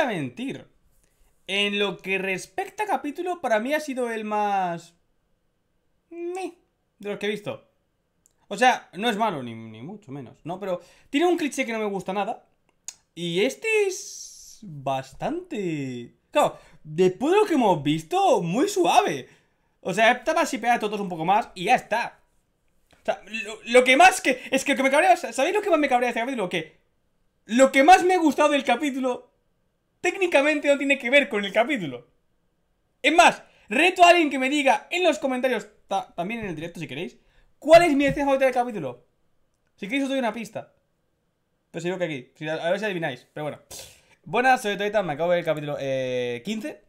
a mentir. En lo que respecta capítulo, para mí ha sido el más... De los que he visto. O sea, no es malo, ni, mucho menos, ¿no? Pero tiene un cliché que no me gusta nada. Y este es... Bastante... Claro, después de lo que hemos visto, muy suave. O sea, estaba a todos un poco más y ya está. O sea, lo, que más que... Es que me cabrea... ¿Sabéis lo que más me cabrea de este capítulo? Que... Lo que más me ha gustado del capítulo técnicamente no tiene que ver con el capítulo. Es más, reto a alguien que me diga en los comentarios, también en el directo si queréis, cuál es mi escena favorita del capítulo. Si queréis os doy una pista. Pero seguro que aquí, a ver si adivináis, pero bueno. Buenas, soy Toyota, me acabo de ver el capítulo 15 eh,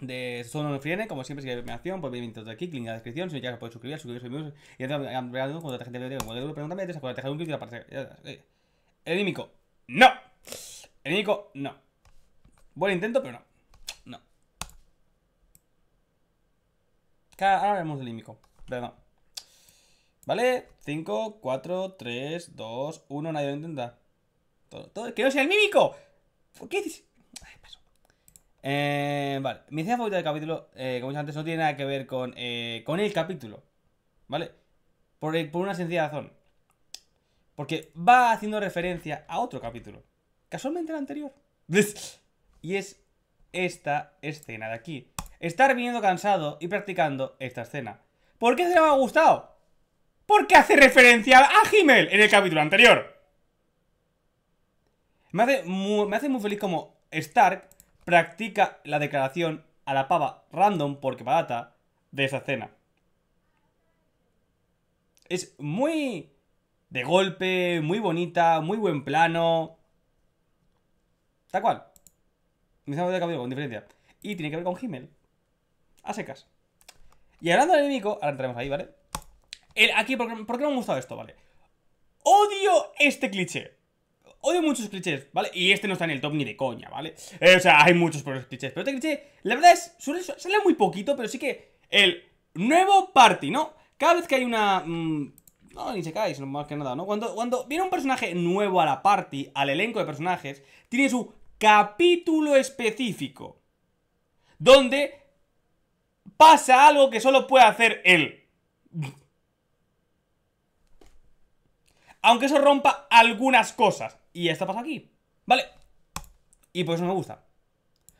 de Solo no Friene, como siempre, si hay acción, por venir de aquí, Link en la descripción, si no ya os podéis suscribir, suscribiros a amigos y entrar con la gente de cuando de pregúntame, te dejar un clic y la parte. no. Enímico, no. Buen intento, pero no. No. Ahora veremos el límico. no ¿Vale? 5, 4, 3, 2, 1, nadie lo intenta. Todo, ¡Que no sea el mímico! ¿Por qué dices? Ay, Eh, vale, mi escena favorita del capítulo, eh, como dicho antes, no tiene nada que ver con, eh, con el capítulo. ¿Vale? Por, por una sencilla razón. Porque va haciendo referencia a otro capítulo. Casualmente el anterior. Y es esta escena de aquí. Estar viniendo cansado y practicando esta escena. ¿Por qué se me ha gustado? Porque hace referencia a Gimel en el capítulo anterior. Me hace muy, me hace muy feliz como Stark practica la declaración a la pava random porque barata de esa escena. Es muy de golpe, muy bonita, muy buen plano. Tal cual de con diferencia. Y tiene que ver con Himmel. A secas. Y hablando del enemigo, ahora entraremos ahí, ¿vale? aquí, ¿por qué, me ha gustado esto, vale? Odio este cliché odio muchos clichés, ¿vale? Y este no está en el top ni de coña, ¿vale? Eh, o sea, hay muchos por los clichés. Pero este cliché, la verdad es, sale muy poquito, pero sí que el nuevo party, ¿no? Cada vez que hay una... Mm, no, ni se cae, más que nada, ¿no? Cuando, cuando viene un personaje nuevo a la party, al elenco de personajes, tiene su capítulo específico donde pasa algo que solo puede hacer él. Aunque eso rompa algunas cosas. Y esta pasa aquí. ¿Vale? Y por eso no me gusta.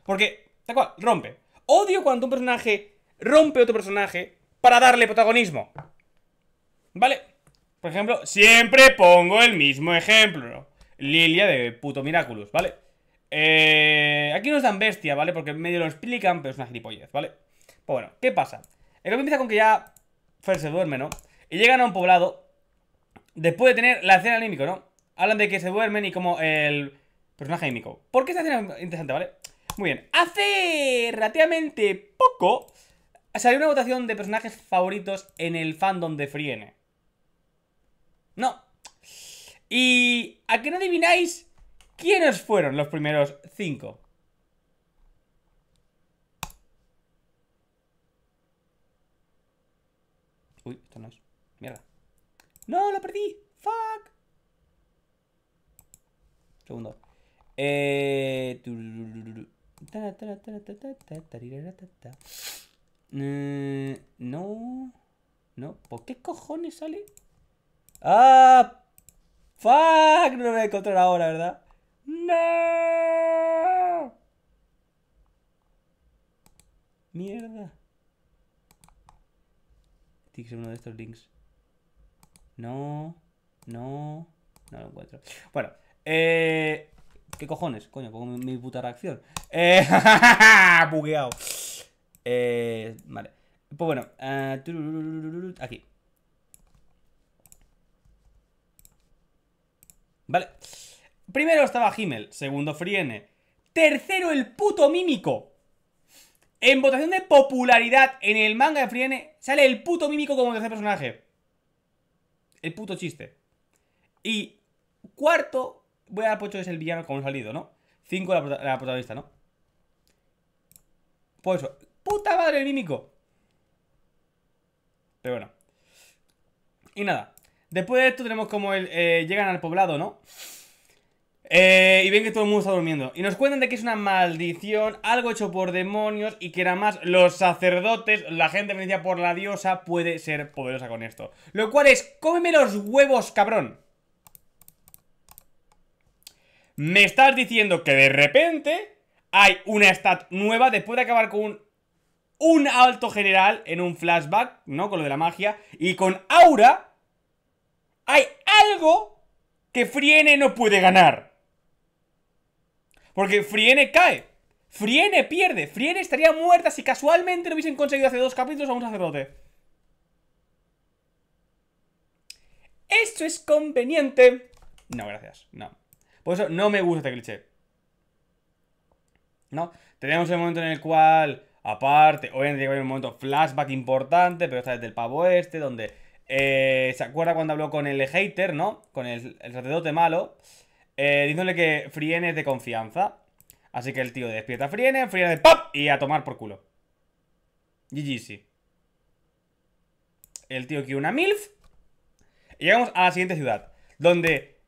Porque, tal cual, rompe. Odio cuando un personaje rompe otro personaje para darle protagonismo. ¿Vale? Por ejemplo, siempre pongo el mismo ejemplo. Lilia de puto Miraculous, ¿vale? Eh, aquí nos dan bestia, ¿vale? Porque medio lo explican, pero es una gilipollez, ¿vale? Pues bueno, ¿qué pasa? El cambio empieza con que ya Fer se duerme, ¿no? Y llegan a un poblado después de tener la escena anímico, ¿no? Hablan de que se duermen y como el personaje anímico. ¿Por qué esta escena es interesante, vale? Muy bien. Hace relativamente poco salió una votación de personajes favoritos en el fandom de Friene. No. Y a que no adivináis ¿Quiénes fueron los primeros cinco? Uy, esto no es. Mierda. ¡No, lo perdí! ¡Fuck! Segundo. Eh... No. No. ¿Por qué cojones sale? ¡Ah! ¡Fuck! No lo voy a encontrar ahora, ¿verdad? ¡No! ¡Mierda! Tiene que ser uno de estos links. No, no, no lo encuentro. Bueno, eh, ¿qué cojones? Coño, pongo mi, puta reacción. Eh, bugueado. Eh, vale. Pues bueno, aquí. Eh, vale. Primero estaba Himmel, segundo Friene, tercero el puto mímico. En votación de popularidad en el manga de Friene sale el puto mímico como tercer personaje. El puto chiste. Y cuarto, voy a dar pocho que es el villano como ha salido, ¿no? Cinco la, protagonista, ¿no? Por pues eso, puta madre el mímico. Pero bueno. Y nada. Después de esto tenemos como el... Eh, llegan al poblado, ¿no? Eh, y ven que todo el mundo está durmiendo. Y nos cuentan de que es una maldición, algo hecho por demonios y que nada más los sacerdotes, la gente venida por la diosa, puede ser poderosa con esto. Lo cual es, cómeme los huevos, cabrón. Me estás diciendo que de repente hay una stat nueva después de acabar con un alto general en un flashback, ¿no? Con lo de la magia. Y con aura hay algo que Friene no puede ganar. Porque Friene cae. Friene pierde. Friene estaría muerta si casualmente lo hubiesen conseguido hace dos capítulos a un sacerdote. ¿Esto es conveniente? No, gracias. No. Por eso no me gusta este cliché. ¿No? Tenemos el momento en el cual, aparte, obviamente tiene que haber un momento flashback importante, pero está desde del pavo este, donde eh, se acuerda cuando habló con el hater, ¿no? Con el, el sacerdote malo eh, que Frien es de confianza. Así que el tío despierta a Friene, de pap Y a tomar por culo. GG, sí. El tío quiere una MILF. Y llegamos a la siguiente ciudad. Donde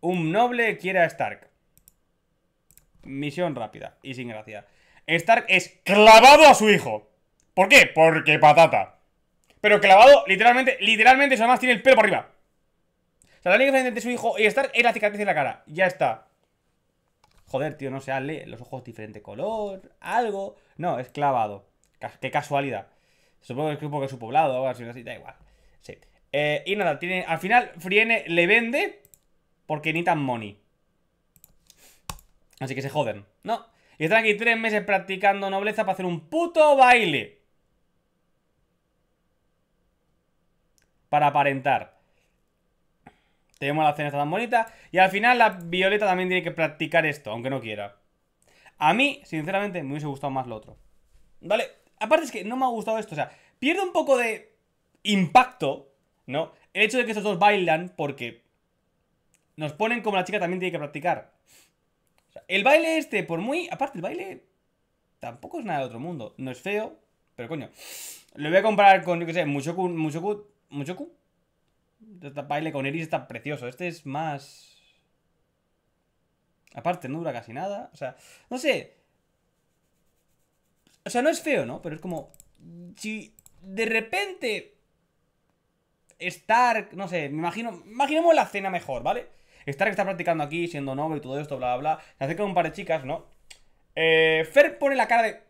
un noble quiere a Stark. Misión rápida y sin gracia. Stark es clavado a su hijo. ¿Por qué? Porque patata. Pero clavado, literalmente, literalmente, además tiene el pelo por arriba. Salir frente de su hijo y estar en la cicatriz en la cara. Ya está. Joder, tío, no sé, los ojos diferente color, algo. No, es clavado. Qué casualidad. Supongo que es porque es su poblado o da igual. Sí. Eh, y nada, tiene, al final Friene le vende porque ni tan money. Así que se joden, ¿no? Y están aquí tres meses practicando nobleza para hacer un puto baile. Para aparentar. Tenemos la cena tan bonita. Y al final la Violeta también tiene que practicar esto, aunque no quiera. A mí, sinceramente, me hubiese gustado más lo otro. Vale, aparte es que no me ha gustado esto, o sea, pierde un poco de impacto, ¿no? El hecho de que estos dos bailan porque nos ponen como la chica también tiene que practicar. O sea, el baile este, por muy... Aparte, el baile tampoco es nada de otro mundo. No es feo, pero coño. Lo voy a comparar con, yo qué sé, Mushoku... mucho Mushoku... Este baile con Eris está precioso. Este es más... Aparte, no dura casi nada. O sea, no sé. O sea, no es feo, ¿no? Pero es como... Si de repente... Stark, no sé, me imagino... Imaginemos la cena mejor, ¿vale? Stark está practicando aquí, siendo noble y todo esto, bla, bla, bla. Se acerca un par de chicas, ¿no? Eh, Fer pone la cara de...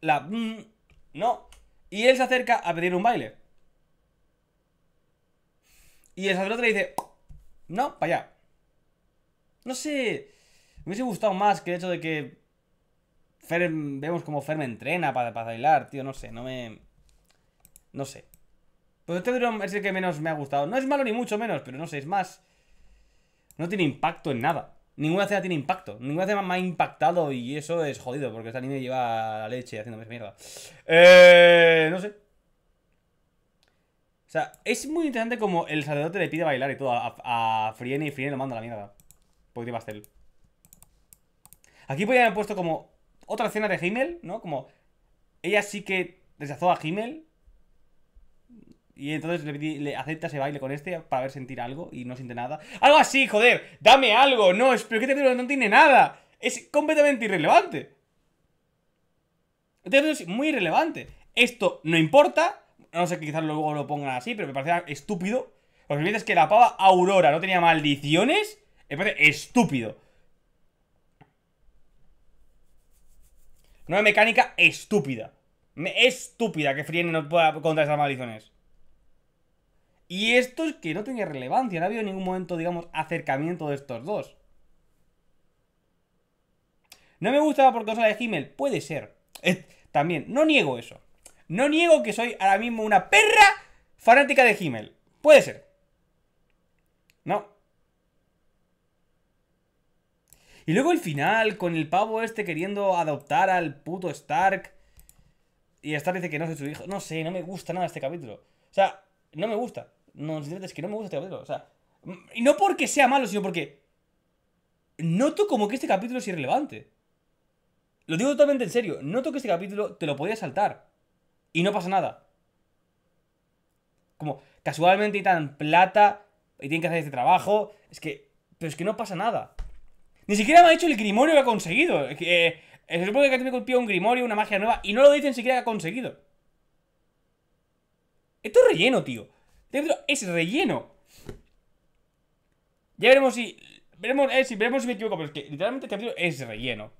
La... Mm, no. Y él se acerca a pedir un baile. Y el sacerdote le dice, no, para allá. No sé, me hubiese gustado más que el hecho de que vemos como Fer entrena para, para bailar, tío, no sé, no me... No sé. Pues este es el que menos me ha gustado. No es malo ni mucho menos, pero no sé, es más... No tiene impacto en nada. Ninguna cena tiene impacto. Ninguna cena me ha impactado y eso es jodido, porque esta anime lleva la leche haciéndome mierda. Eh, no sé. O sea, es muy interesante como el sacerdote le pide bailar y todo a, a Friene y Friene lo manda a la mierda. Poquito pastel. Aquí podrían haber puesto como otra escena de Himmel, ¿no? Como ella sí que deshazó a Himmel y entonces le, acepta ese baile con este para ver sentir algo y no siente nada. ¡Algo así, joder! ¡Dame algo! No, pero que te este no tiene nada. Es completamente irrelevante. Este es muy irrelevante. Esto no importa no sé, quizás luego lo pongan así, pero me parece estúpido. porque es que la pava Aurora no tenía maldiciones, me parece estúpido. Una mecánica estúpida. estúpida que Friene no pueda contra esas maldiciones. Y esto es que no tenía relevancia, no ha habido ningún momento, digamos, acercamiento de estos dos. ¿No me gustaba por cosa de Himmel? Puede ser. Eh, también, no niego eso. No niego que soy ahora mismo una perra fanática de Himmel. Puede ser. No. Y luego el final, con el pavo este queriendo adoptar al puto Stark. Y Stark dice que no es su hijo. No sé, no me gusta nada este capítulo. O sea, no me gusta. No, es que no me gusta este capítulo. O sea, mm, y no porque sea malo, sino porque noto como que este capítulo es irrelevante. Lo digo totalmente en serio. Noto que este capítulo te lo podías saltar. Y no pasa nada. Como casualmente y tan plata y tienen que hacer este trabajo. Es que. Pero es que no pasa nada. Ni siquiera me ha dicho el grimorio que ha conseguido. Es que, eh, eh se supone que me un grimorio, una magia nueva, y no lo dicen siquiera que ha conseguido. Esto es relleno, tío. Dentro es relleno. Ya veremos si. Veremos, eh, si veremos si me equivoco, pero es que literalmente el capítulo es relleno.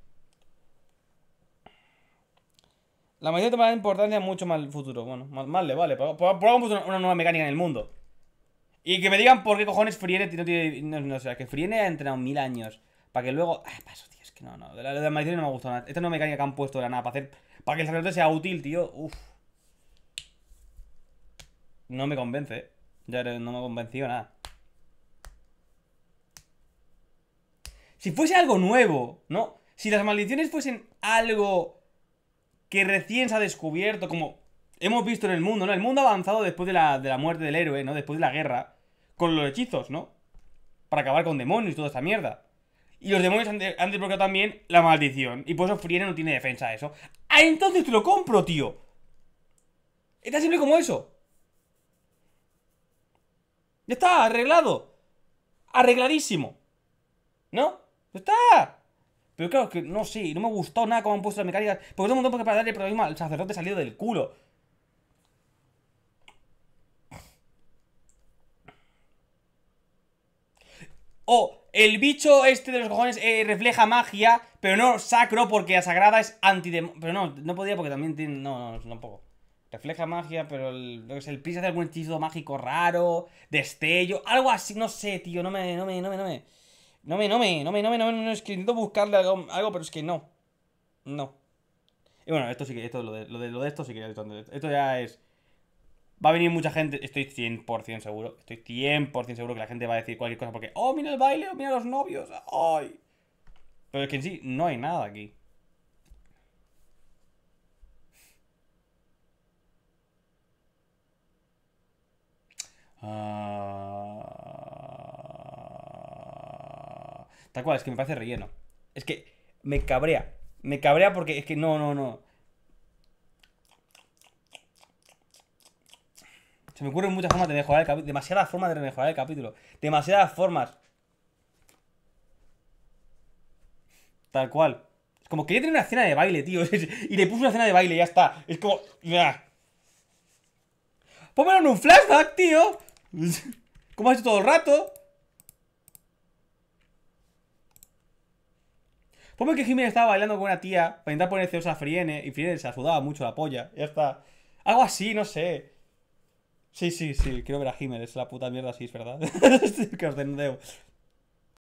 La a dar importancia mucho más el futuro. Bueno, más, le vale. Probamos una, una, nueva mecánica en el mundo. Y que me digan por qué cojones Friene no tiene. No, o sea, que Friene ha entrenado mil años. Para que luego. Ah, paso, tío. Es que no, no. De las maldiciones no me gustado nada. Esta nueva mecánica que han puesto de la nada. Para, hacer, para que el sacerdote sea útil, tío. Uf. No me convence, eh. Ya no me ha convencido nada. Si fuese algo nuevo, ¿no? Si las maldiciones fuesen algo que recién se ha descubierto, como hemos visto en el mundo, ¿no? El mundo ha avanzado después de la, muerte del héroe, ¿no? Después de la guerra, con los hechizos, ¿no? Para acabar con demonios y toda esa mierda. Y los demonios han, desbloqueado también la maldición. Y por eso Friere no tiene defensa de eso. ¡Ah, entonces te lo compro, tío! Es tan simple como eso. Ya está, arreglado. Arregladísimo. ¿No? ¡Ya está! Pero claro, que no sé, no me gustó nada cómo han puesto las mecánicas. Porque todo el mundo porque para darle problema al sacerdote salido del culo. oh, el bicho este de los cojones eh, refleja magia, pero no sacro porque la sagrada es anti Pero no, no podía porque también tiene... No, no, tampoco. Refleja magia, pero el, lo es el piso hace algún hechizo mágico raro, destello, algo así, no sé, tío, no me, no me, no me... No me, no me, no me, no me, no me, no, es que intento buscarle algo, algo, pero es que no. No. Y bueno, esto sí que, esto lo de, lo de, esto sí que esto, ya es... Va a venir mucha gente, estoy 100% seguro, estoy 100% seguro que la gente va a decir cualquier cosa porque, oh, mira el baile, oh, mira los novios, ay. Pero es que en sí no hay nada aquí. Ah... Tal cual, es que me parece relleno. Es que me cabrea. Me cabrea porque es que no, no, no. Se me ocurren muchas formas de mejorar el capítulo. Demasiadas formas de mejorar el capítulo. Demasiadas formas. Tal cual. Es como quería tener una escena de baile, tío. y le puse una escena de baile, ya está. Es como. Pónmelo en un flashback, tío. ¿Cómo has hecho todo el rato? Supongo pues que Jiménez estaba bailando con una tía para intentar poner celosa a Friene y Friene se asudaba mucho la polla. Ya está. Algo así, no sé. Sí, sí, sí. Quiero ver a Jiménez. La puta mierda, sí, es verdad. que os den